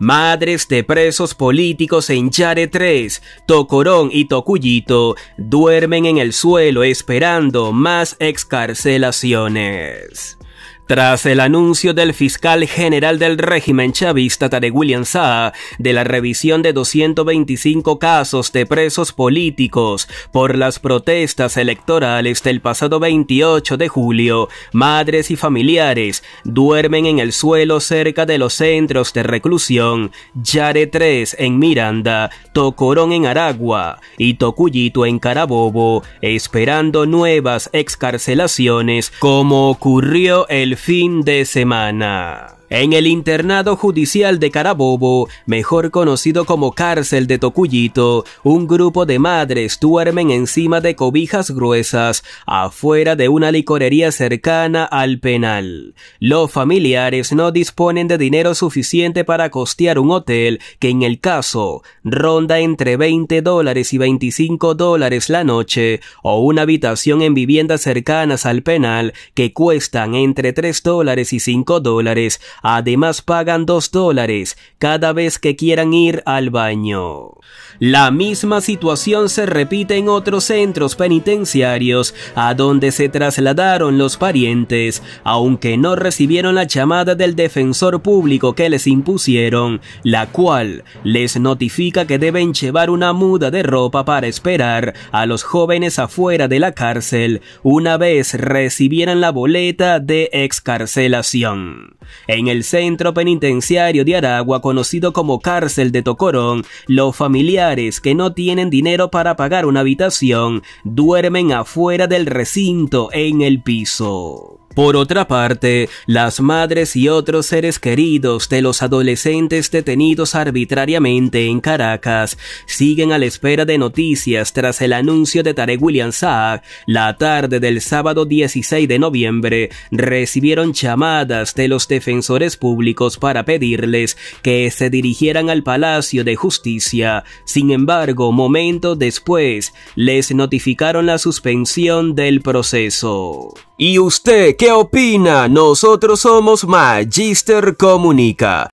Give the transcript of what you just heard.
Madres de presos políticos en Yare 3, Tocorón y Tocuyito duermen en el suelo esperando más excarcelaciones. Tras el anuncio del fiscal general del régimen chavista Tarek William Saa de la revisión de 225 casos de presos políticos por las protestas electorales del pasado 28 de julio, madres y familiares duermen en el suelo cerca de los centros de reclusión Yare 3 en Miranda, Tocorón en Aragua y Tocuyito en Carabobo, esperando nuevas excarcelaciones como ocurrió el fin de semana. En el internado judicial de Carabobo, mejor conocido como cárcel de Tocuyito, un grupo de madres duermen encima de cobijas gruesas, afuera de una licorería cercana al penal. Los familiares no disponen de dinero suficiente para costear un hotel que en el caso ronda entre 20 dólares y 25 dólares la noche, o una habitación en viviendas cercanas al penal que cuestan entre 3 dólares y 5 dólares Además pagan 2 dólares cada vez que quieran ir al baño. La misma situación se repite en otros centros penitenciarios a donde se trasladaron los parientes, aunque no recibieron la llamada del defensor público que les impusieron, la cual les notifica que deben llevar una muda de ropa para esperar a los jóvenes afuera de la cárcel una vez recibieran la boleta de excarcelación. En en el centro penitenciario de Aragua, conocido como cárcel de Tocorón, los familiares que no tienen dinero para pagar una habitación duermen afuera del recinto en el piso. Por otra parte, las madres y otros seres queridos de los adolescentes detenidos arbitrariamente en Caracas siguen a la espera de noticias tras el anuncio de Tarek William Saab. La tarde del sábado 16 de noviembre recibieron llamadas de los defensores públicos para pedirles que se dirigieran al Palacio de Justicia. Sin embargo, momentos después, les notificaron la suspensión del proceso. ¿Y usted qué opina? Nosotros somos Magister Comunica.